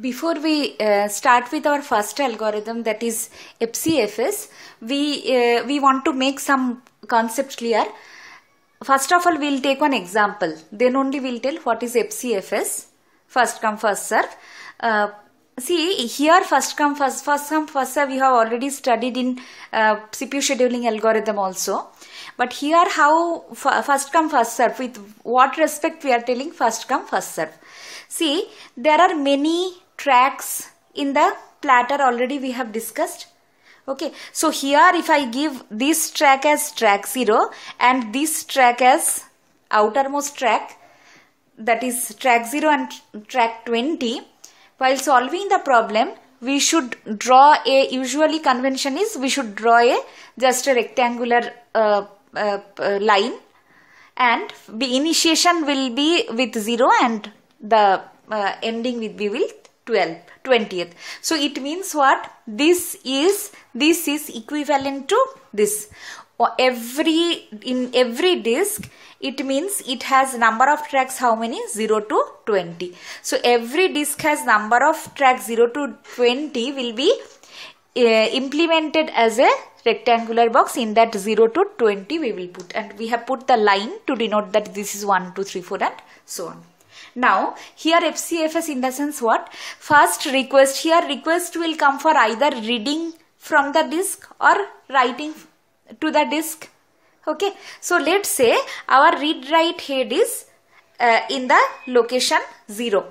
Before we uh, start with our first algorithm that is FCFS, we, uh, we want to make some concepts clear. First of all, we'll take one example. Then only we'll tell what is FCFS. First come, first serve. Uh, see, here first come, first, first come, first serve we have already studied in uh, CPU scheduling algorithm also. But here how first come, first serve, with what respect we are telling first come, first serve. See, there are many cracks in the platter already we have discussed okay so here if I give this track as track 0 and this track as outermost track that is track 0 and track 20 while solving the problem we should draw a usually convention is we should draw a just a rectangular uh, uh, uh line and the initiation will be with 0 and the uh, ending with we will. 12 20th so it means what this is this is equivalent to this or every in every disc it means it has number of tracks how many 0 to 20 so every disc has number of tracks 0 to 20 will be uh, implemented as a rectangular box in that 0 to 20 we will put and we have put the line to denote that this is 1 2 3 4 and so on now here FCFS in the sense what? First request here request will come for either reading from the disk or writing to the disk. Okay. So let's say our read write head is uh, in the location 0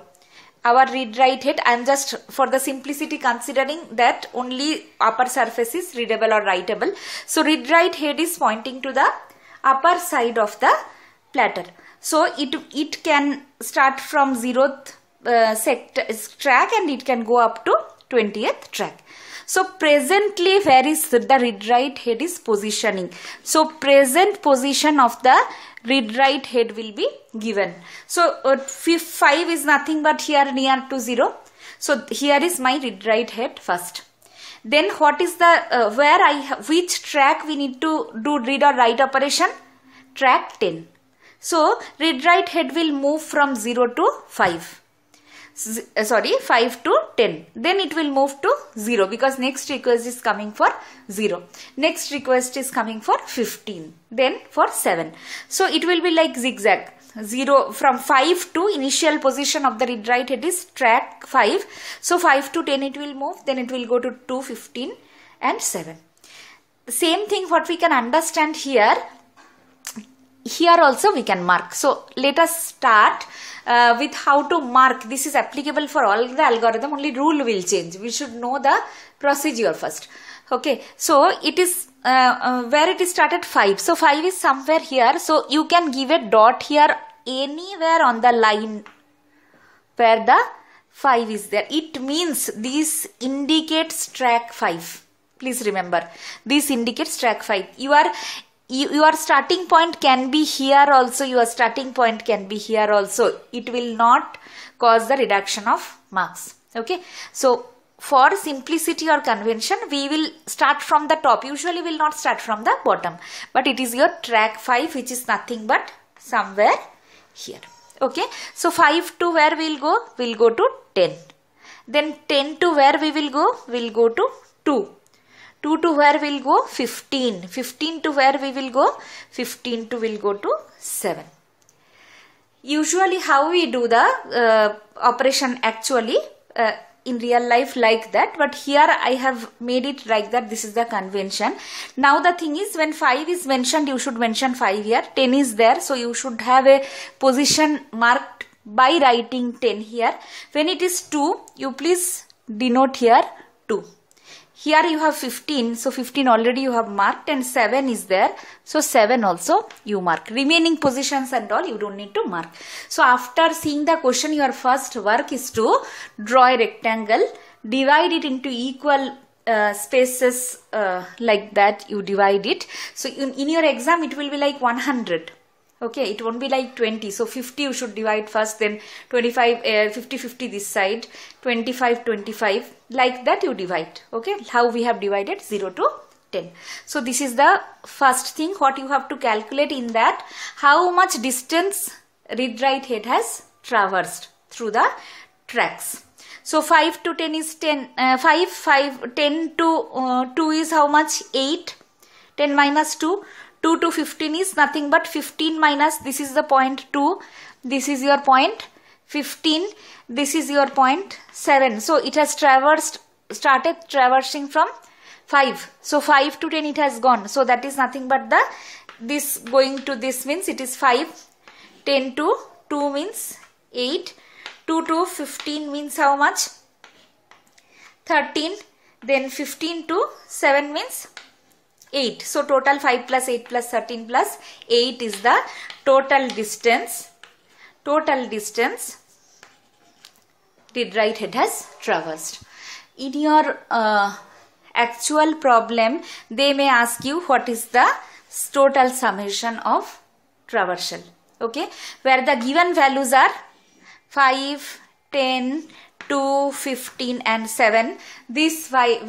our read write head i'm just for the simplicity considering that only upper surface is readable or writable so read write head is pointing to the upper side of the platter so it it can start from 0th uh, sector track and it can go up to 20th track so presently where is the read right head is positioning so present position of the read right head will be given so uh, 5 is nothing but here near to 0 so here is my read right head first then what is the uh, where i which track we need to do read or write operation track 10 so read right head will move from 0 to 5. Z uh, sorry 5 to 10 then it will move to 0 because next request is coming for 0 next request is coming for 15 then for 7 so it will be like zigzag 0 from 5 to initial position of the read right head is track 5 so 5 to 10 it will move then it will go to 2 15 and 7 same thing what we can understand here here also we can mark. So let us start uh, with how to mark. This is applicable for all the algorithm, only rule will change. We should know the procedure first. Okay, so it is uh, uh, where it is started 5. So 5 is somewhere here. So you can give a dot here anywhere on the line where the 5 is there. It means this indicates track 5 please remember this indicates track 5 you are you, your starting point can be here also your starting point can be here also it will not cause the reduction of marks okay so for simplicity or convention we will start from the top usually will not start from the bottom but it is your track 5 which is nothing but somewhere here okay so 5 to where we'll go we'll go to 10 then 10 to where we will go we'll go to 2 2 to where will go 15 15 to where we will go 15 to will go to 7 usually how we do the uh, operation actually uh, in real life like that but here I have made it like that this is the convention now the thing is when 5 is mentioned you should mention 5 here 10 is there so you should have a position marked by writing 10 here when it is 2 you please denote here 2 here you have 15 so 15 already you have marked and 7 is there so 7 also you mark remaining positions and all you don't need to mark so after seeing the question your first work is to draw a rectangle divide it into equal uh, spaces uh, like that you divide it so in, in your exam it will be like 100 okay it won't be like 20 so 50 you should divide first then 25 uh, 50 50 this side 25 25 like that you divide okay how we have divided 0 to 10 so this is the first thing what you have to calculate in that how much distance read right head has traversed through the tracks so 5 to 10 is 10 uh, 5 5 10 to uh, 2 is how much 8 10 minus 2 2 to 15 is nothing but 15 minus this is the point 2 this is your point 15 this is your point 7 so it has traversed started traversing from 5 so 5 to 10 it has gone so that is nothing but the this going to this means it is 5 10 to 2 means 8 2 to 15 means how much 13 then 15 to 7 means 8. So total 5 plus 8 plus 13 plus 8 is the total distance. Total distance did right head has traversed. In your uh, actual problem, they may ask you what is the total summation of traversal. Okay, where the given values are 5, 10, 2 15 and 7 these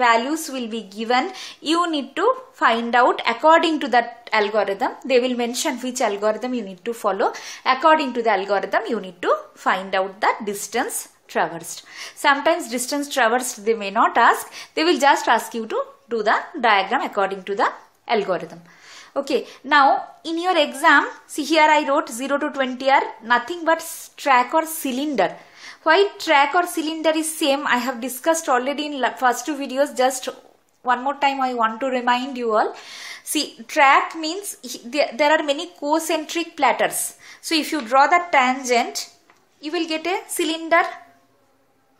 values will be given you need to find out according to that algorithm they will mention which algorithm you need to follow according to the algorithm you need to find out the distance traversed sometimes distance traversed they may not ask they will just ask you to do the diagram according to the algorithm Okay, now in your exam, see here I wrote 0 to 20 are nothing but track or cylinder. Why track or cylinder is same I have discussed already in first two videos just one more time I want to remind you all. See track means there are many concentric platters. So if you draw the tangent you will get a cylinder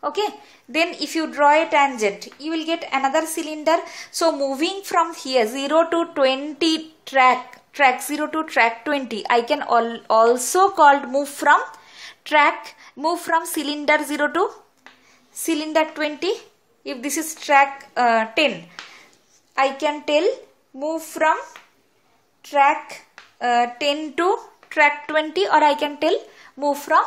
okay then if you draw a tangent you will get another cylinder so moving from here 0 to 20 track track 0 to track 20 I can al also called move from track move from cylinder 0 to cylinder 20 if this is track uh, 10 I can tell move from track uh, 10 to track 20 or I can tell move from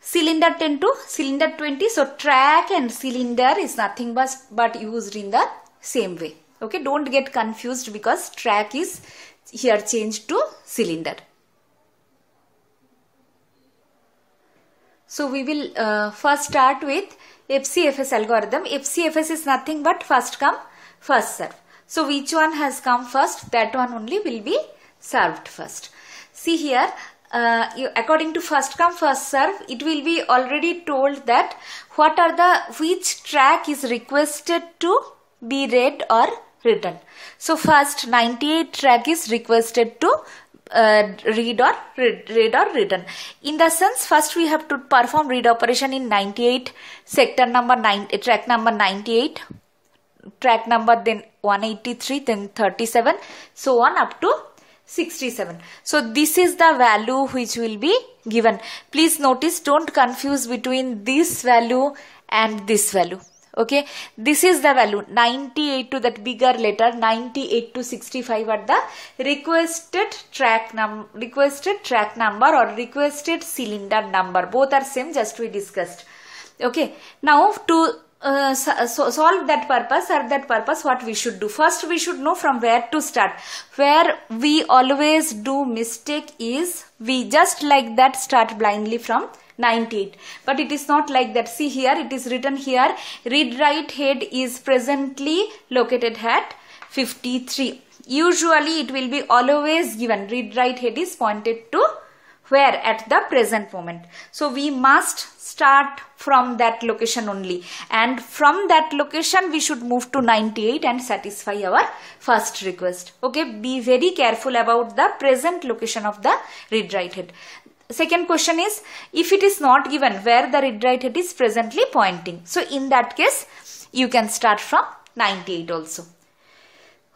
cylinder 10 to cylinder 20 so track and cylinder is nothing but, but used in the same way okay don't get confused because track is here changed to cylinder So we will uh, first start with FCFS algorithm. FCFS is nothing but first come first serve. So which one has come first that one only will be served first. See here uh, you, according to first come first serve it will be already told that what are the which track is requested to be read or written. So first 98 track is requested to uh, read or read, read or written in the sense first we have to perform read operation in 98 sector number 9 track number 98 track number then 183 then 37 so on up to 67 so this is the value which will be given please notice don't confuse between this value and this value okay this is the value 98 to that bigger letter 98 to 65 are the requested track num requested track number or requested cylinder number both are same just we discussed okay now to uh, so solve that purpose or that purpose what we should do first we should know from where to start where we always do mistake is we just like that start blindly from 98 but it is not like that see here it is written here read write head is presently located at 53 usually it will be always given read write head is pointed to where at the present moment so we must start from that location only and from that location we should move to 98 and satisfy our first request okay be very careful about the present location of the read write head second question is if it is not given where the red right head is presently pointing. So in that case you can start from 98 also.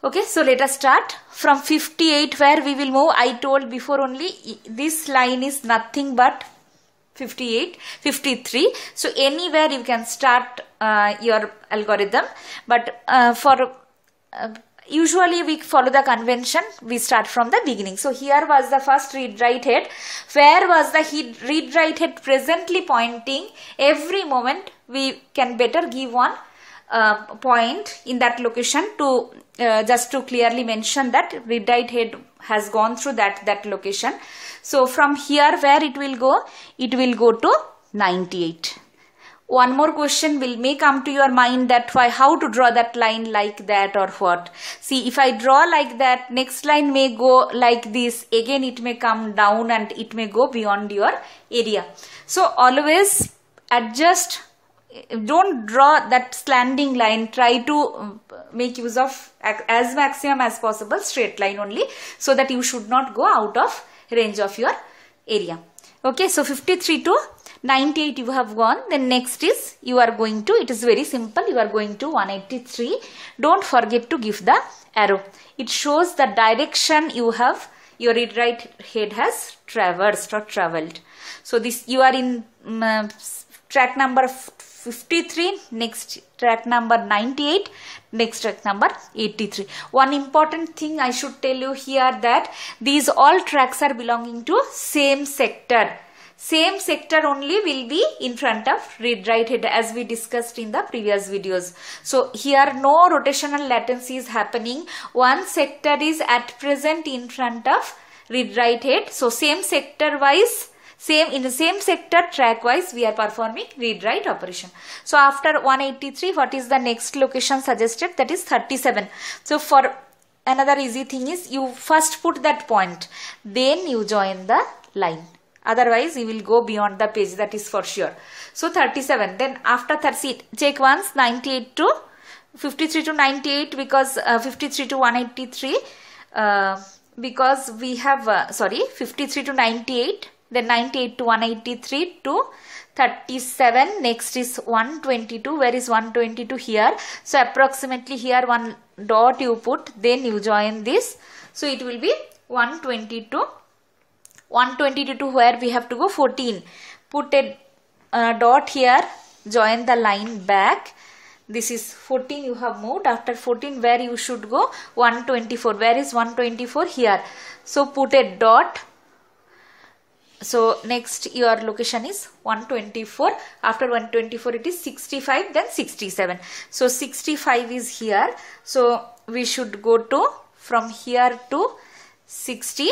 Okay, so let us start from 58 where we will move. I told before only this line is nothing but 58, 53. So anywhere you can start uh, your algorithm. But uh, for uh, usually we follow the convention we start from the beginning so here was the first read read-write head where was the read write head presently pointing every moment we can better give one uh, point in that location to uh, just to clearly mention that read write head has gone through that that location so from here where it will go it will go to 98 one more question will may come to your mind that why how to draw that line like that or what See, if I draw like that, next line may go like this. Again, it may come down and it may go beyond your area. So, always adjust. Don't draw that slanting line. Try to um, make use of as maximum as possible straight line only so that you should not go out of range of your area. Okay, so 53 to 98 you have gone then next is you are going to it is very simple you are going to 183 don't forget to give the arrow it shows the direction you have your right head has traversed or traveled so this you are in um, track number 53 next track number 98 next track number 83 one important thing i should tell you here that these all tracks are belonging to same sector same sector only will be in front of read write head as we discussed in the previous videos so here no rotational latency is happening one sector is at present in front of read write head so same sector wise same in the same sector track wise we are performing read write operation so after 183 what is the next location suggested that is 37 so for another easy thing is you first put that point then you join the line Otherwise, you will go beyond the page, that is for sure. So 37, then after 30, check once 98 to 53 to 98 because uh, 53 to 183 uh, because we have, uh, sorry, 53 to 98, then 98 to 183 to 37 next is 122 where is 122 here so approximately here one dot you put then you join this so it will be 122 122 to where we have to go 14 put a uh, dot here join the line back this is 14 you have moved after 14 where you should go 124 where is 124 here so put a dot so next your location is 124 after 124 it is 65 then 67 so 65 is here so we should go to from here to 60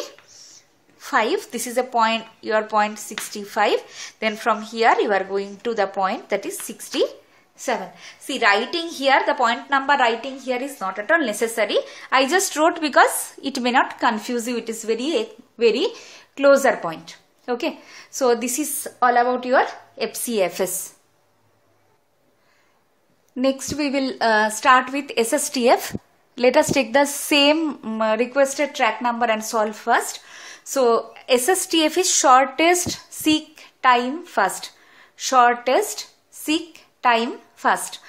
5 this is a point your point 65 then from here you are going to the point that is 67 see writing here the point number writing here is not at all necessary I just wrote because it may not confuse you it is very very closer point okay so this is all about your FCFS next we will uh, start with SSTF let us take the same um, requested track number and solve first so SSTF is shortest seek time first. Shortest seek time first.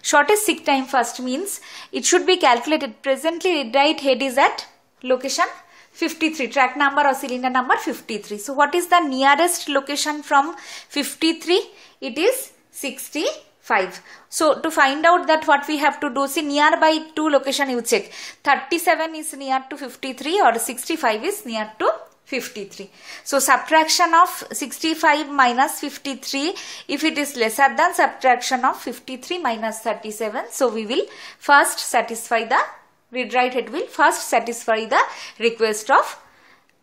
Shortest seek time first means it should be calculated. Presently right head is at location 53 track number or cylinder number 53. So what is the nearest location from 53? It is 60 5. So to find out that what we have to do, see nearby two location you check. 37 is near to 53 or 65 is near to 53. So subtraction of 65 minus 53 if it is lesser than subtraction of 53 minus 37. So we will first satisfy the read write head will first satisfy the request of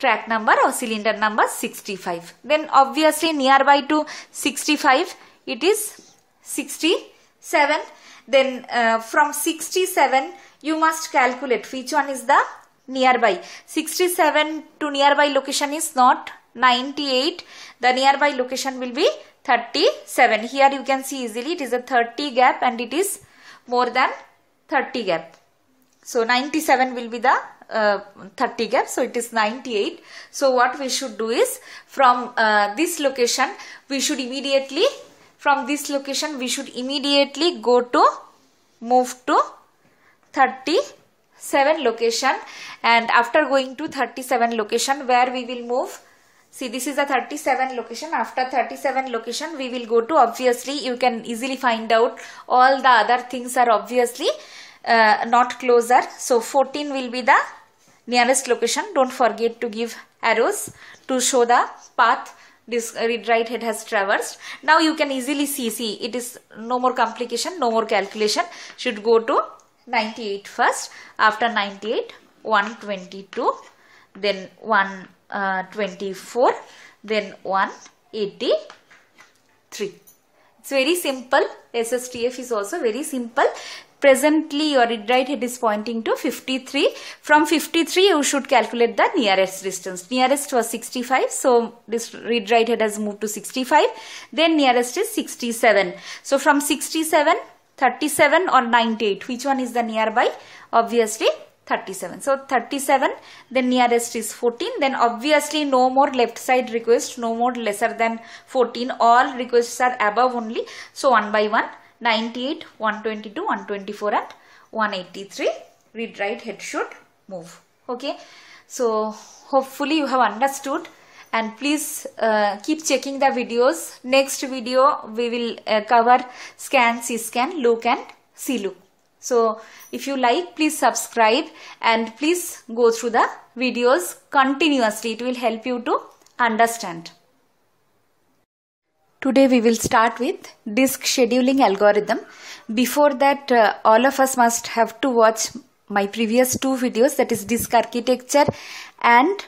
track number or cylinder number 65. Then obviously nearby to 65 it is 67 then uh, from 67 you must calculate which one is the nearby 67 to nearby location is not 98 the nearby location will be 37 here you can see easily it is a 30 gap and it is more than 30 gap so 97 will be the uh, 30 gap so it is 98 so what we should do is from uh, this location we should immediately from this location we should immediately go to move to 37 location and after going to 37 location where we will move see this is a 37 location after 37 location we will go to obviously you can easily find out all the other things are obviously uh, not closer so 14 will be the nearest location don't forget to give arrows to show the path this uh, right head has traversed. Now you can easily see, see it is no more complication, no more calculation. Should go to 98 first. After 98, 122, then 124, uh, then 183. It's very simple. SSTF is also very simple. Presently your read right head is pointing to 53. From 53 you should calculate the nearest distance. Nearest was 65 so this read right head has moved to 65. Then nearest is 67. So from 67, 37 or 98 which one is the nearby? Obviously 37. So 37, then nearest is 14. Then obviously no more left side request, no more lesser than 14. All requests are above only. So one by one 98, 122, 124 and 183 read right head should move. Okay. So hopefully you have understood and please uh, keep checking the videos. Next video we will uh, cover scan, C-scan, look and C-look. So if you like please subscribe and please go through the videos continuously. It will help you to understand. Today we will start with disk scheduling algorithm. Before that uh, all of us must have to watch my previous two videos that is disk architecture and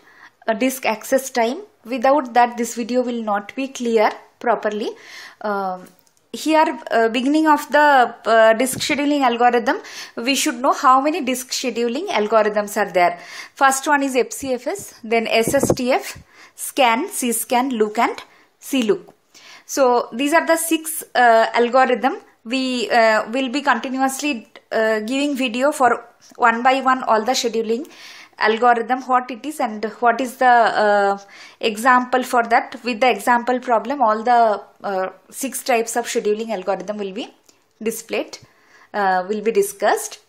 uh, disk access time. Without that this video will not be clear properly. Uh, here uh, beginning of the uh, disk scheduling algorithm we should know how many disk scheduling algorithms are there first one is fcfs then sstf scan cscan look and clook so these are the six uh, algorithm. We uh, will be continuously uh, giving video for one by one all the scheduling algorithm what it is and what is the uh, example for that with the example problem all the uh, six types of scheduling algorithm will be displayed uh, will be discussed